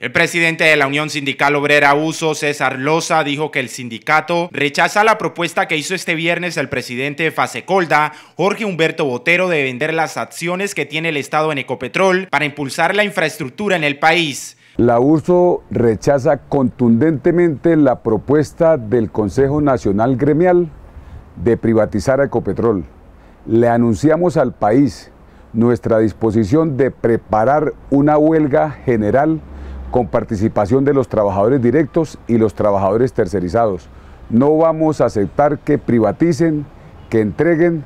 El presidente de la Unión Sindical Obrera Uso, César Loza, dijo que el sindicato rechaza la propuesta que hizo este viernes el presidente de Fasecolda, Jorge Humberto Botero, de vender las acciones que tiene el Estado en Ecopetrol para impulsar la infraestructura en el país. La Uso rechaza contundentemente la propuesta del Consejo Nacional Gremial de privatizar Ecopetrol. Le anunciamos al país nuestra disposición de preparar una huelga general con participación de los trabajadores directos y los trabajadores tercerizados. No vamos a aceptar que privaticen, que entreguen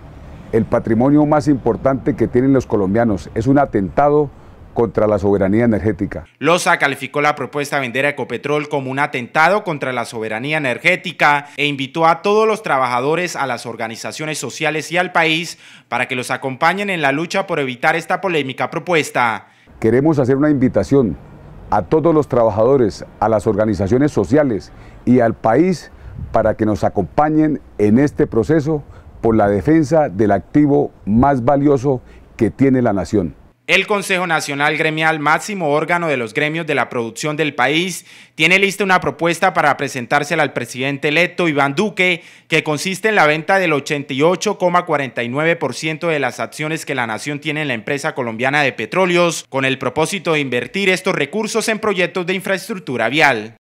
el patrimonio más importante que tienen los colombianos. Es un atentado contra la soberanía energética. Loza calificó la propuesta de vender Ecopetrol como un atentado contra la soberanía energética e invitó a todos los trabajadores, a las organizaciones sociales y al país para que los acompañen en la lucha por evitar esta polémica propuesta. Queremos hacer una invitación a todos los trabajadores, a las organizaciones sociales y al país para que nos acompañen en este proceso por la defensa del activo más valioso que tiene la nación. El Consejo Nacional Gremial, máximo órgano de los gremios de la producción del país, tiene lista una propuesta para presentársela al presidente electo Iván Duque, que consiste en la venta del 88,49% de las acciones que la nación tiene en la empresa colombiana de petróleos, con el propósito de invertir estos recursos en proyectos de infraestructura vial.